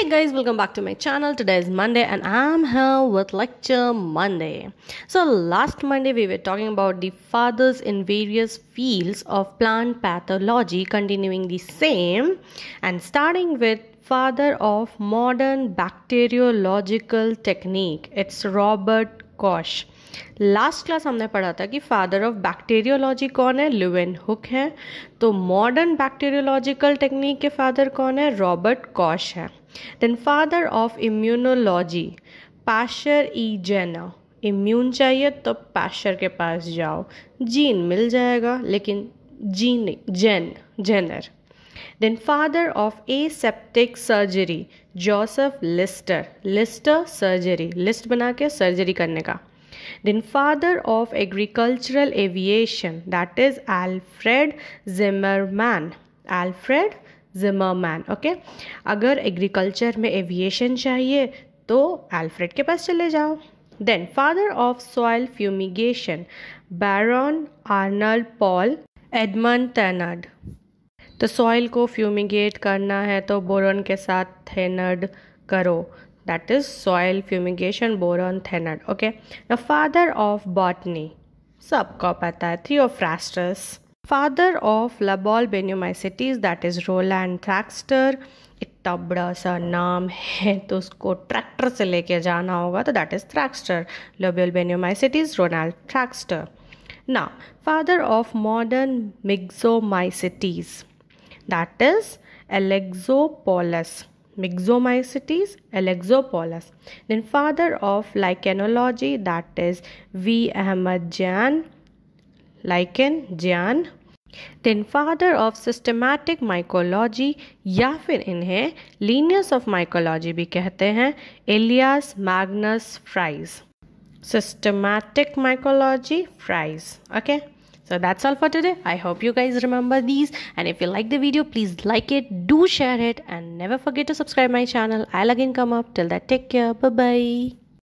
hey guys welcome back to my channel today is monday and i'm here with lecture monday so last monday we were talking about the fathers in various fields of plant pathology continuing the same and starting with father of modern bacteriological technique it's robert koch last class हमने पढ़ा था कि father of bacteriology कौन है ल्यूएन Leeuwenhoek है तो modern bacteriological technique के father कौन है रॉबर्ट कॉश है then father of immunology Pasteur ई जैना इम्यून चाहिए तो पाशर के पास जाओ जीन मिल जाएगा लेकिन जीन जैन Jenner then father of aseptic surgery Joseph Lister Lister surgery list बना के सर्जरी करने का then father of agricultural aviation that is Alfred Zimmerman Alfred Zimmerman okay अगर एग्रीकल्चर में एविएशन चाहिए तो एल्फ्रेड के पास चले जाओ then father of soil fumigation Baron Arnold Paul Edmond Thenard तो सॉइल को फ्यूमिगेट करना है तो बोरन के साथ थेनर्ड करो that is soil fumigation Baron Thenard okay the father of botany सबको पता है Theophrastus father of Labolle Benumycetes that is Roland traxter इतना बड़ा सा नाम है तो उसको ट्रैक्टर से लेके जाना होगा तो दैट इज थ्रैक्स्टर लोबेल बेन्योमाइसिटीज रोनाल्ड थ्रैक्स्टर ना father of modern myxomycetes that is Alexopoulos Then father of lichenology that is V. Ahmad Jan, lichen Jan then father of systematic mycology या फिर इन्हें लीनियस ऑफ माइकोलॉजी भी कहते हैं Elias Magnus Fries systematic mycology fries okay so that's all for today i hope you guys remember these and if you like the video please like it do share it and never forget to subscribe my channel i'll again come up till that take care bye bye